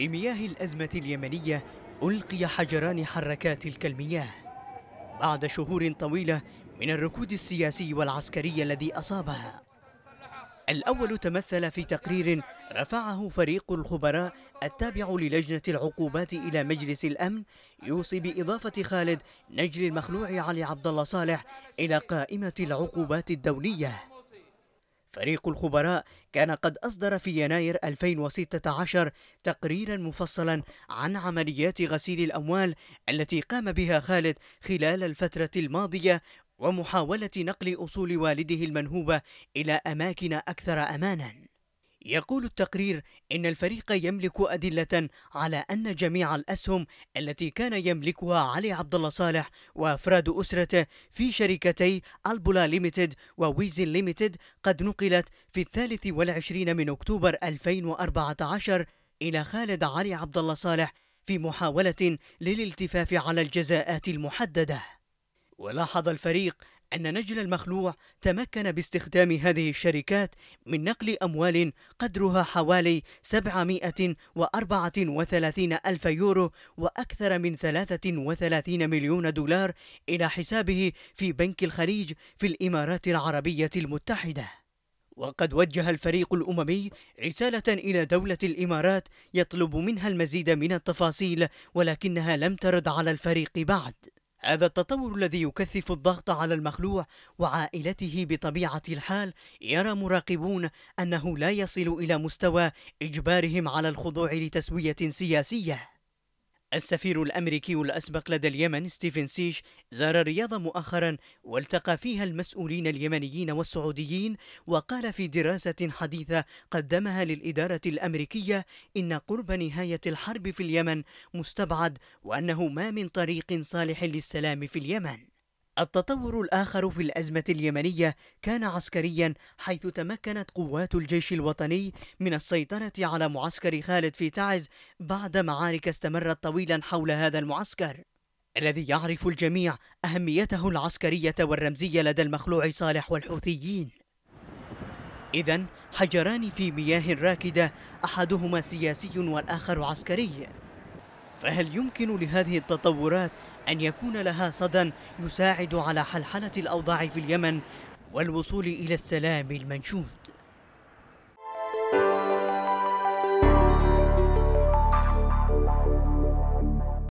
في مياه الأزمة اليمنية ألقي حجران حركا تلك المياه بعد شهور طويلة من الركود السياسي والعسكري الذي أصابها الأول تمثل في تقرير رفعه فريق الخبراء التابع للجنة العقوبات إلى مجلس الأمن يوصي بإضافة خالد نجل المخلوع علي عبد الله صالح إلى قائمة العقوبات الدولية فريق الخبراء كان قد أصدر في يناير 2016 تقريرا مفصلا عن عمليات غسيل الأموال التي قام بها خالد خلال الفترة الماضية ومحاولة نقل أصول والده المنهوبة إلى أماكن أكثر أماناً يقول التقرير إن الفريق يملك أدلة على أن جميع الأسهم التي كان يملكها علي عبد الله صالح وأفراد أسرته في شركتي البولا ليميتد وويزن ليميتد قد نقلت في الثالث والعشرين من أكتوبر 2014 إلى خالد علي عبد الله صالح في محاولة للالتفاف على الجزاءات المحددة. ولاحظ الفريق أن نجل المخلوع تمكن باستخدام هذه الشركات من نقل أموال قدرها حوالي 734 ألف يورو وأكثر من 33 مليون دولار إلى حسابه في بنك الخليج في الإمارات العربية المتحدة وقد وجه الفريق الأممي رسالة إلى دولة الإمارات يطلب منها المزيد من التفاصيل ولكنها لم ترد على الفريق بعد هذا التطور الذي يكثف الضغط على المخلوع وعائلته بطبيعة الحال يرى مراقبون أنه لا يصل إلى مستوى إجبارهم على الخضوع لتسوية سياسية السفير الامريكي الاسبق لدى اليمن ستيفن سيش زار الرياض مؤخرا والتقى فيها المسؤولين اليمنيين والسعوديين وقال في دراسه حديثه قدمها للاداره الامريكيه ان قرب نهايه الحرب في اليمن مستبعد وانه ما من طريق صالح للسلام في اليمن التطور الآخر في الأزمة اليمنية كان عسكريا حيث تمكنت قوات الجيش الوطني من السيطرة على معسكر خالد في تعز بعد معارك استمرت طويلا حول هذا المعسكر الذي يعرف الجميع أهميته العسكرية والرمزية لدى المخلوع صالح والحوثيين إذا حجران في مياه راكدة أحدهما سياسي والآخر عسكري فهل يمكن لهذه التطورات أن يكون لها صدى يساعد على حلحلة الأوضاع في اليمن والوصول إلى السلام المنشود؟